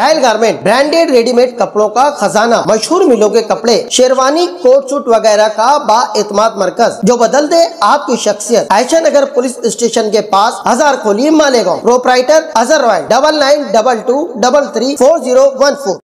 अहल garment branded readymade कपड़ों का खजाना मशहूर मिलों के कपड़े शेरवानी कोट सूट वगैरह का बातमाद मरकज जो बदल दे आपकी शख्सियत ऐशा नगर पुलिस स्टेशन के पास Hazar Kholi Malegaon proprietor Azhar Roy double nine double two double three four zero one four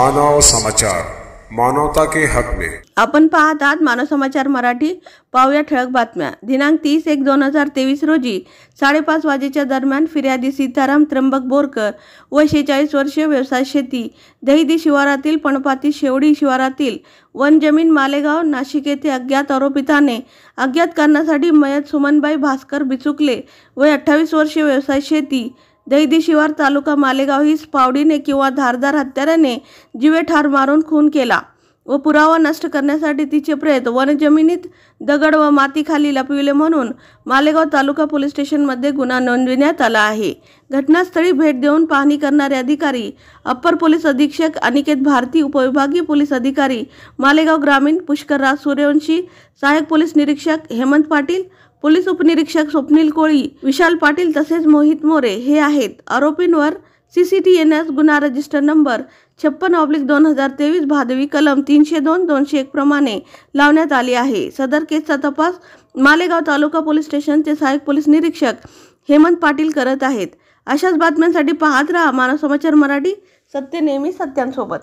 Manav Samachar मानवता के हक में आपण पाहत आहात मानव समाचार मराठी पाहूया ठळक बातम्या दिनांक तीस एक दोन हजार तेवीस रोजी साडेपाच वाजेच्या दरम्यान फिर्यादी सीताराम त्र्यंबक बोरकर व शेचाळीस वर्षीय व्यवसाय शेती दहिदी शिवारातील पणपाती शेवडी शिवारातील वन जमीन मालेगाव नाशिक येथे अज्ञात आरोपिताने अज्ञात कारणासाठी मयत सुमनबाई भास्कर बिचुकले व अठ्ठावीस वर्षीय व्यवसाय शेती दहिदी शिवार तालुका मालेगाव ही पावडीने किंवा धारदार हत्याराने जीवे ठार मारून खून केला व पुरावा नष्ट करण्यासाठी तिचे प्रयत्न वनजमिनीत दगड व मातीखाली लपविले म्हणून मालेगाव तालुका पोलीस स्टेशनमध्ये गुन्हा नोंदविण्यात आला आहे घटनास्थळी भेट देऊन पाहणी करणारे अधिकारी अप्पर पोलीस अधीक्षक अनिकेत भारती उपविभागीय पोलीस अधिकारी मालेगाव ग्रामीण पुष्करराज सूर्यवंशी सहाय्यक पोलीस निरीक्षक हेमंत पाटील पोलीस उपनिरीक्षक स्वप्नील कोळी विशाल पाटील तसेच मोहित मोरे हे आहेत आरोपींवर C C T N S गुन्हा रजिस्टर नंबर छप्पन ऑब्लिक दोन हजार तेवीस भादवी कलम तीनशे दोन दोनशे एक प्रमाणे लावण्यात आली आहे सदर केसचा तपास मालेगाव तालुका पोलीस स्टेशनचे सहाय्यक पोलीस निरीक्षक हेमंत पाटील करत आहेत अशाच बातम्यांसाठी पाहत राहा मानव समाचार मराठी सत्य नेहमी सत्यांसोबत